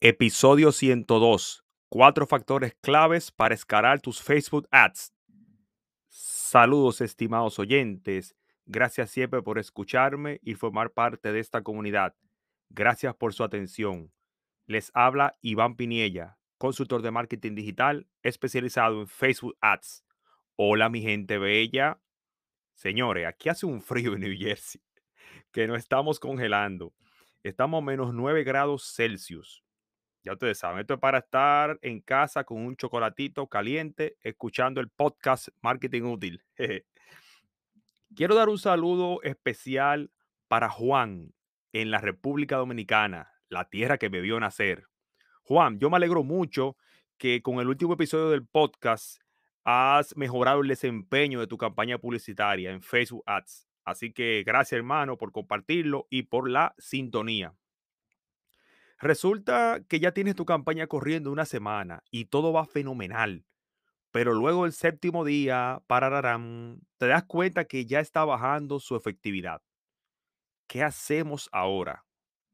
Episodio 102. Cuatro factores claves para escalar tus Facebook Ads. Saludos estimados oyentes. Gracias siempre por escucharme y formar parte de esta comunidad. Gracias por su atención. Les habla Iván Piniella, consultor de marketing digital especializado en Facebook Ads. Hola mi gente bella. Señores, aquí hace un frío en New Jersey que no estamos congelando. Estamos a menos 9 grados Celsius ya ustedes saben, esto es para estar en casa con un chocolatito caliente, escuchando el podcast Marketing Útil. Quiero dar un saludo especial para Juan en la República Dominicana, la tierra que me vio nacer. Juan, yo me alegro mucho que con el último episodio del podcast has mejorado el desempeño de tu campaña publicitaria en Facebook Ads. Así que gracias hermano por compartirlo y por la sintonía. Resulta que ya tienes tu campaña corriendo una semana y todo va fenomenal. Pero luego el séptimo día, pararán. te das cuenta que ya está bajando su efectividad. ¿Qué hacemos ahora?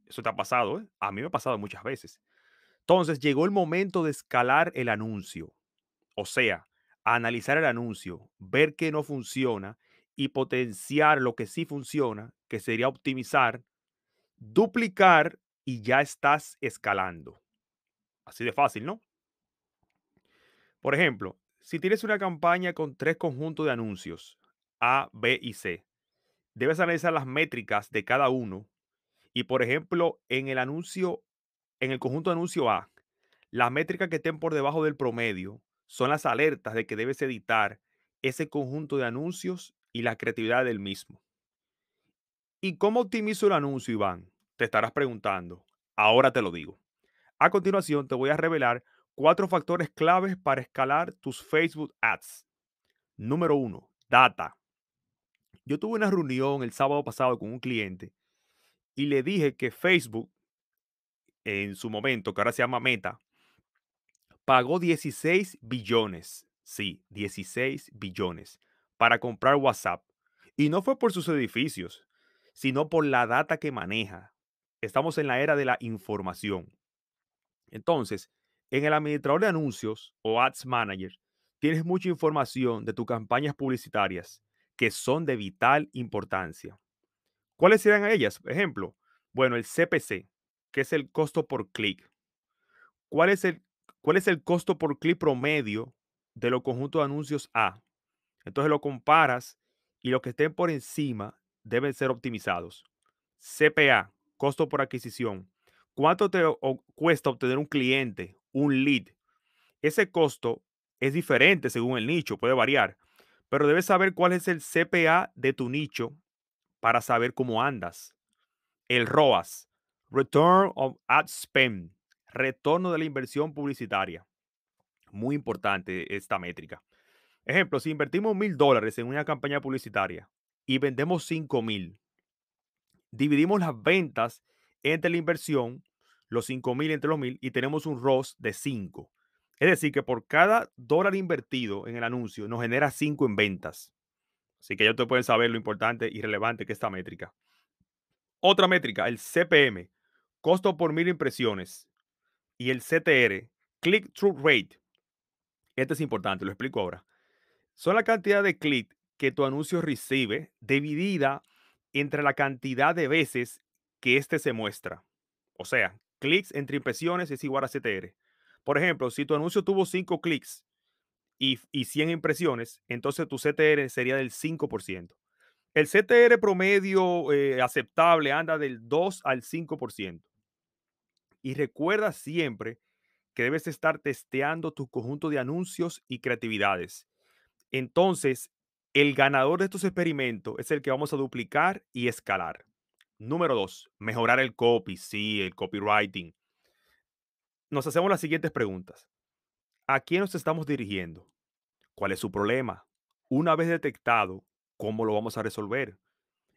Eso te ha pasado, ¿eh? A mí me ha pasado muchas veces. Entonces llegó el momento de escalar el anuncio. O sea, analizar el anuncio, ver qué no funciona y potenciar lo que sí funciona, que sería optimizar, duplicar y ya estás escalando. Así de fácil, ¿no? Por ejemplo, si tienes una campaña con tres conjuntos de anuncios, A, B y C, debes analizar las métricas de cada uno. Y por ejemplo, en el anuncio, en el conjunto de anuncio A, las métricas que estén por debajo del promedio son las alertas de que debes editar ese conjunto de anuncios y la creatividad del mismo. ¿Y cómo optimizo el anuncio, Iván? Te estarás preguntando. Ahora te lo digo. A continuación te voy a revelar cuatro factores claves para escalar tus Facebook Ads. Número uno, data. Yo tuve una reunión el sábado pasado con un cliente y le dije que Facebook, en su momento, que ahora se llama Meta, pagó 16 billones, sí, 16 billones, para comprar WhatsApp. Y no fue por sus edificios, sino por la data que maneja estamos en la era de la información. Entonces, en el administrador de anuncios o Ads Manager, tienes mucha información de tus campañas publicitarias que son de vital importancia. ¿Cuáles serán ellas? ejemplo, bueno, el CPC, que es el costo por clic. ¿Cuál es el, cuál es el costo por clic promedio de los conjuntos de anuncios A? Entonces lo comparas y los que estén por encima deben ser optimizados. CPA, costo por adquisición. ¿Cuánto te cuesta obtener un cliente, un lead? Ese costo es diferente según el nicho, puede variar, pero debes saber cuál es el CPA de tu nicho para saber cómo andas. El ROAS, Return of Ad Spend, retorno de la inversión publicitaria. Muy importante esta métrica. Ejemplo, si invertimos mil dólares en una campaña publicitaria y vendemos cinco mil, dividimos las ventas entre la inversión, los 5.000 entre los 1.000, y tenemos un ROS de 5. Es decir, que por cada dólar invertido en el anuncio nos genera 5 en ventas. Así que ya ustedes pueden saber lo importante y relevante que es esta métrica. Otra métrica, el CPM, costo por mil impresiones, y el CTR, click-through rate. Este es importante, lo explico ahora. Son la cantidad de clic que tu anuncio recibe dividida entre la cantidad de veces que este se muestra. O sea, clics entre impresiones es igual a CTR. Por ejemplo, si tu anuncio tuvo 5 clics y, 100 impresiones, entonces tu CTR sería del 5%. El CTR promedio eh, aceptable anda del 2 al 5%. Y recuerda siempre que debes estar testeando tu conjunto de anuncios y creatividades. Entonces, el ganador de estos experimentos es el que vamos a duplicar y escalar. Número dos, mejorar el copy, sí, el copywriting. Nos hacemos las siguientes preguntas. ¿A quién nos estamos dirigiendo? ¿Cuál es su problema? Una vez detectado, ¿cómo lo vamos a resolver?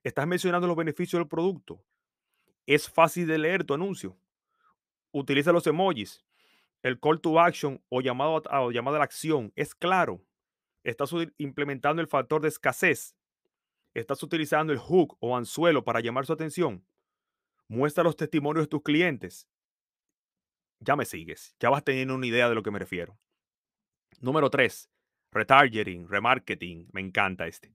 ¿Estás mencionando los beneficios del producto? ¿Es fácil de leer tu anuncio? ¿Utiliza los emojis? ¿El call to action o llamado a, llamada a la acción es claro? Estás implementando el factor de escasez. Estás utilizando el hook o anzuelo para llamar su atención. Muestra los testimonios de tus clientes. Ya me sigues. Ya vas teniendo una idea de lo que me refiero. Número 3. Retargeting, remarketing. Me encanta este.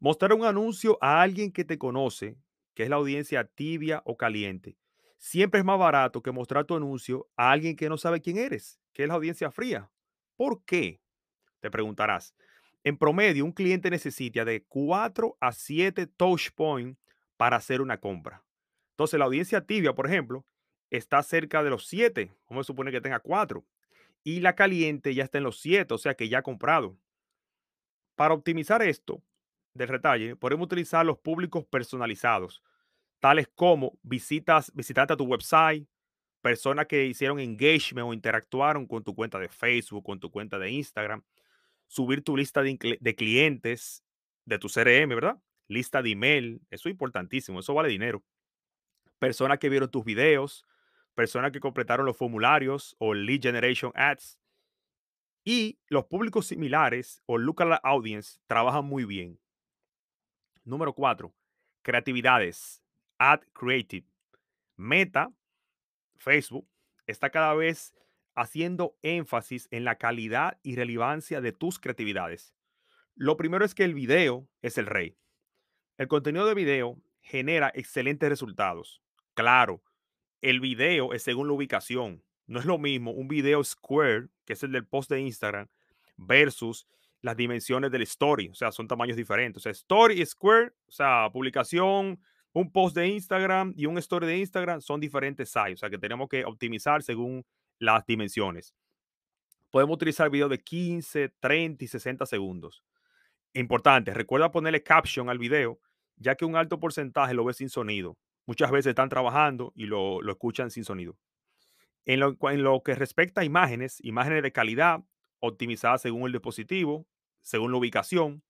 Mostrar un anuncio a alguien que te conoce, que es la audiencia tibia o caliente. Siempre es más barato que mostrar tu anuncio a alguien que no sabe quién eres, que es la audiencia fría. ¿Por qué? Te preguntarás. En promedio, un cliente necesita de 4 a 7 touch points para hacer una compra. Entonces, la audiencia tibia, por ejemplo, está cerca de los 7. como se supone que tenga 4. Y la caliente ya está en los 7, o sea que ya ha comprado. Para optimizar esto del retalle, podemos utilizar los públicos personalizados, tales como visitas, visitantes a tu website, personas que hicieron engagement o interactuaron con tu cuenta de Facebook, con tu cuenta de Instagram, subir tu lista de, clientes de tu CRM, ¿verdad? Lista de email, eso es importantísimo, eso vale dinero. Personas que vieron tus videos, personas que completaron los formularios o lead generation ads. Y los públicos similares o lookalike audience trabajan muy bien. Número cuatro, creatividades, ad creative. Meta, Facebook, está cada vez haciendo énfasis en la calidad y relevancia de tus creatividades. Lo primero es que el video es el rey. El contenido de video genera excelentes resultados. Claro, el video es según la ubicación. No es lo mismo un video square, que es el del post de Instagram, versus las dimensiones del story. O sea, son tamaños diferentes. O sea, story square, o sea, publicación, un post de Instagram y un story de Instagram son diferentes size. O sea, que tenemos que optimizar según las dimensiones. Podemos utilizar videos de 15, 30 y 60 segundos. Importante, recuerda ponerle caption al video, ya que un alto porcentaje lo ve sin sonido. Muchas veces están trabajando y lo, escuchan sin sonido. En lo, en lo que respecta a imágenes, imágenes de calidad optimizadas según el dispositivo, según la ubicación.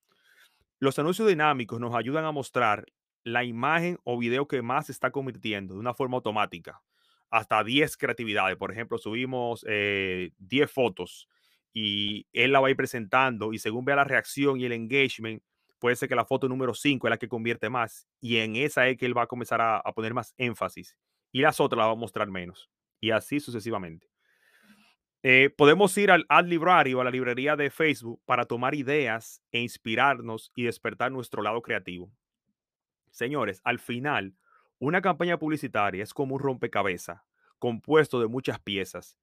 Los anuncios dinámicos nos ayudan a mostrar la imagen o video que más se está convirtiendo de una forma automática hasta 10 creatividades. Por ejemplo, subimos 10 eh, fotos y él la va a ir presentando y según vea la reacción y el engagement, puede ser que la foto número 5 es la que convierte más y en esa es que él va a comenzar a, poner más énfasis y las otras las va a mostrar menos y así sucesivamente. Eh, podemos ir al Ad librario o a la librería de Facebook para tomar ideas e inspirarnos y despertar nuestro lado creativo. Señores, al final una campaña publicitaria es como un rompecabezas compuesto de muchas piezas,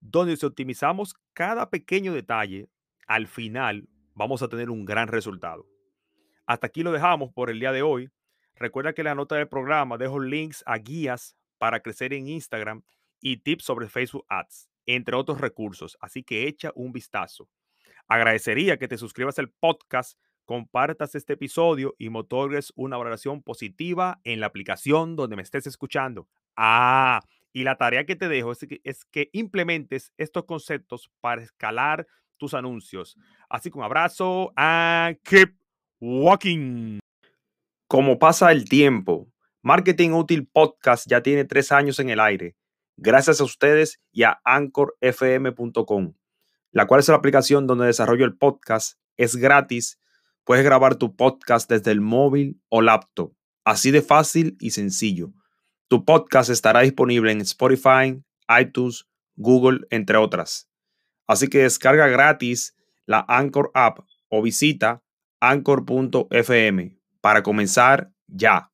donde si optimizamos cada pequeño detalle, al final vamos a tener un gran resultado. Hasta aquí lo dejamos por el día de hoy. Recuerda que en la nota del programa dejo links a guías para crecer en Instagram y tips sobre Facebook Ads, entre otros recursos, así que echa un vistazo. Agradecería que te suscribas al podcast compartas este episodio y me otorgues una valoración positiva en la aplicación donde me estés escuchando. Ah, y la tarea que te dejo es que, implementes estos conceptos para escalar tus anuncios. Así que un abrazo and keep walking. Como pasa el tiempo, Marketing Útil Podcast ya tiene tres años en el aire. Gracias a ustedes y a anchorfm.com, la cual es la aplicación donde desarrollo el podcast. Es gratis Puedes grabar tu podcast desde el móvil o laptop. Así de fácil y sencillo. Tu podcast estará disponible en Spotify, iTunes, Google, entre otras. Así que descarga gratis la Anchor app o visita anchor.fm para comenzar ya.